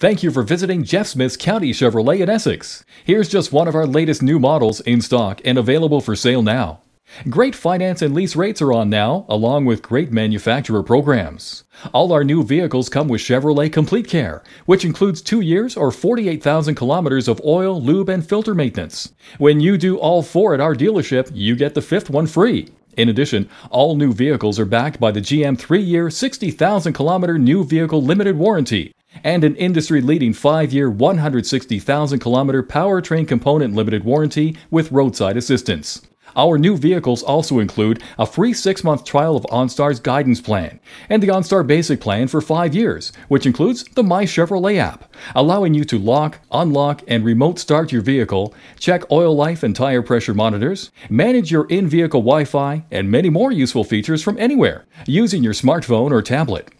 Thank you for visiting Jeff Smith's County Chevrolet in Essex. Here's just one of our latest new models in stock and available for sale now. Great finance and lease rates are on now, along with great manufacturer programs. All our new vehicles come with Chevrolet Complete Care, which includes two years or 48,000 kilometers of oil, lube, and filter maintenance. When you do all four at our dealership, you get the fifth one free. In addition, all new vehicles are backed by the GM 3-year, 60,000 kilometer new vehicle limited warranty, and an industry leading 5 year 160,000 kilometer powertrain component limited warranty with roadside assistance. Our new vehicles also include a free six month trial of OnStar's guidance plan and the OnStar Basic plan for five years, which includes the My Chevrolet app, allowing you to lock, unlock, and remote start your vehicle, check oil life and tire pressure monitors, manage your in vehicle Wi Fi, and many more useful features from anywhere using your smartphone or tablet.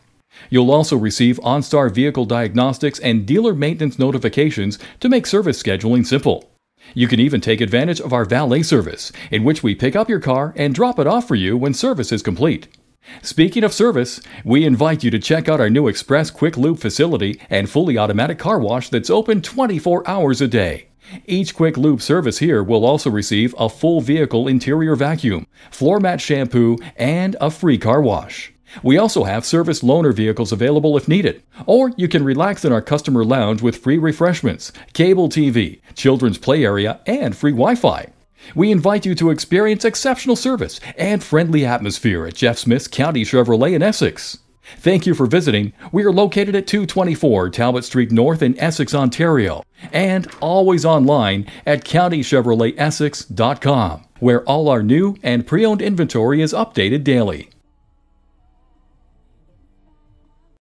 You'll also receive OnStar vehicle diagnostics and dealer maintenance notifications to make service scheduling simple. You can even take advantage of our valet service, in which we pick up your car and drop it off for you when service is complete. Speaking of service, we invite you to check out our new Express Quick Loop facility and fully automatic car wash that's open 24 hours a day. Each Quick Loop service here will also receive a full vehicle interior vacuum, floor mat shampoo, and a free car wash. We also have service loaner vehicles available if needed, or you can relax in our customer lounge with free refreshments, cable TV, children's play area, and free Wi Fi. We invite you to experience exceptional service and friendly atmosphere at Jeff Smith's County Chevrolet in Essex. Thank you for visiting. We are located at 224 Talbot Street North in Essex, Ontario, and always online at countychevroletessex.com, where all our new and pre owned inventory is updated daily.